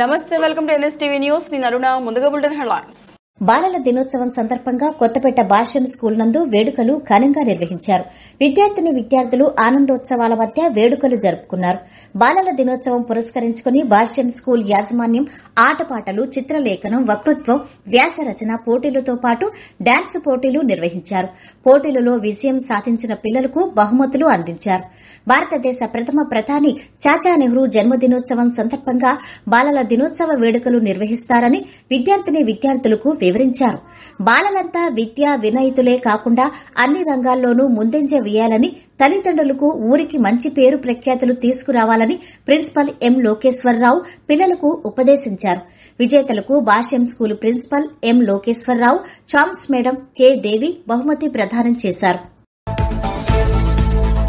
నమస్తే welcome to NS news నేను అరుణ ముందుగా బులెటిన్ హెడ్లైన్స్ బాలల దినోత్సవం సందర్భంగా కొత్తపేట భాష్యం స్కూల్ నందు వేడుకలు ఘనంగా నిర్వహించారు విద్యార్థిని విద్యార్థులు ఆనందోత్సవాల మధ్య వేడుకలు జరుపుకున్నారు బాలల దినోత్సవం పురస్కరించుకుని భాష్యం స్కూల్ యాజమాన్యం ఆటపాటలు చిత్రలేఖనం వక్తృత్వం వ్యాస రచన పోటీలతో పాటు డాన్స్ పోటీలు నిర్వహించారు పోటీలలో విజయం సాధించిన పిల్లలకు బహుమతులు అందించారు భారతదేశ ప్రథమ ప్రధాని చాచా నెహ్రూ జన్మదినోత్సవం సందర్భంగా బాలల దినోత్సవ వేడుకలు నిర్వహిస్తారని విద్యార్థిని విద్యార్థులకు వివరించారు బాలలంతా విద్యా వినయితులే కాకుండా అన్ని రంగాల్లోనూ ముందంజ వేయాలని తల్లిదండ్రులకు ఊరికి మంచి పేరు ప్రఖ్యాతులు తీసుకురావాలని ప్రిన్సిపల్ ఎం లోకేశ్వరరావు పిల్లలకు ఉపదేశించారు విజేతలకు Bhashyam school principal M Lokeswararao చామ్స్ మేడం కె దేవి బహుమతి ప్రదానం చేశారు